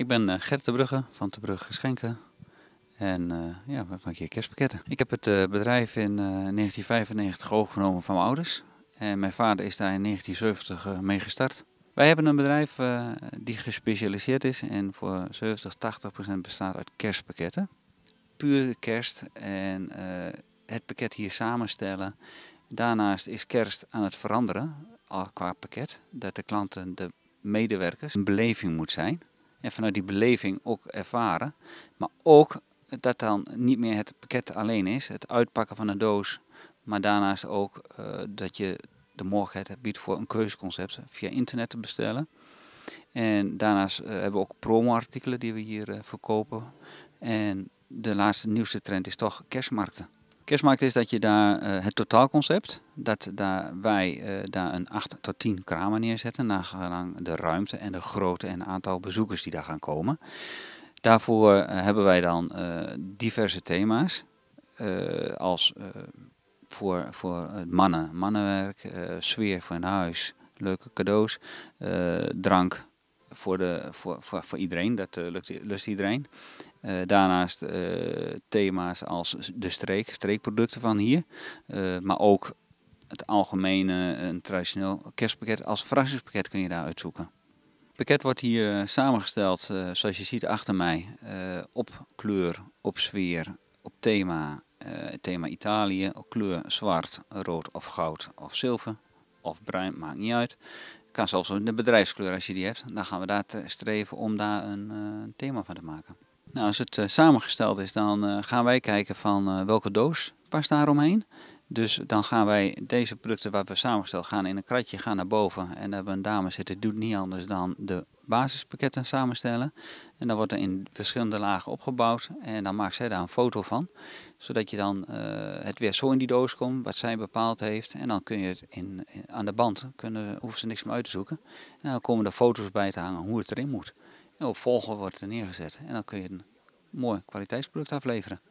Ik ben eh, Gert de Brugge van de Brugge Geschenken. En uh, ja, we maken hier kerstpakketten. Ik heb het eh, bedrijf in 1995 overgenomen van mijn ouders. En mijn vader is daar in 1970 mee gestart. Wij hebben een bedrijf die gespecialiseerd is en voor 70, 80 bestaat uit kerstpakketten. Puur kerst en het pakket hier samenstellen. Daarnaast is kerst aan het veranderen, al qua pakket, dat de klanten, de medewerkers, een beleving moet zijn en vanuit die beleving ook ervaren. Maar ook dat dan niet meer het pakket alleen is, het uitpakken van een doos, maar daarnaast ook eh, dat je de mogelijkheid biedt voor een keuzeconcept via internet te bestellen. En daarnaast eh, hebben we ook promo-artikelen die we hier eh, verkopen. En de laatste nieuwste trend is toch kerstmarkten. Kerstmarkt is dat je daar eh, het totaalconcept, dat daar wij eh, daar een 8 tot 10 kramen neerzetten, nagelang de ruimte en de grootte en aantal bezoekers die daar gaan komen. Daarvoor eh, hebben wij dan diverse thema's, als voor, voor mannen, mannenwerk, sfeer voor een huis, leuke cadeaus, drank, voor, de, voor, voor, voor iedereen, dat eh, lukt, lust iedereen. Eh, daarnaast eh, thema's als de streek, streekproducten van hier. maar ook het algemene, een traditioneel kerstpakket als verrassingspakket kun je daar uitzoeken. Het pakket wordt hier samengesteld, zoals je ziet achter mij, op kleur, op sfeer, op thema. thema Italië, op kleur zwart, rood of goud of zilver of bruin, maakt niet uit. Kan zelfs een bedrijfskleur als je die hebt. Dan gaan we daar streven om daar eh, een thema van te maken. Nou, als het eh, samengesteld is, dan eh, gaan wij kijken van welke doos past daaromheen. Dus dan gaan wij deze producten wat we samengesteld gaan in een kratje gaan naar boven. En dan hebben we een dame zitten, doet niet anders dan de basispakketten samenstellen. En dan wordt er in verschillende lagen opgebouwd. En dan maakt zij daar een foto van. Zodat je dan eh, het weer zo in die doos komt, wat zij bepaald heeft. En dan kun je het in, aan de band, kunnen, hoeven ze niks meer uit te zoeken. En dan komen er foto's bij te hangen hoe het erin moet. En op volgen wordt het neergezet. En dan kun je een mooi kwaliteitsproduct afleveren.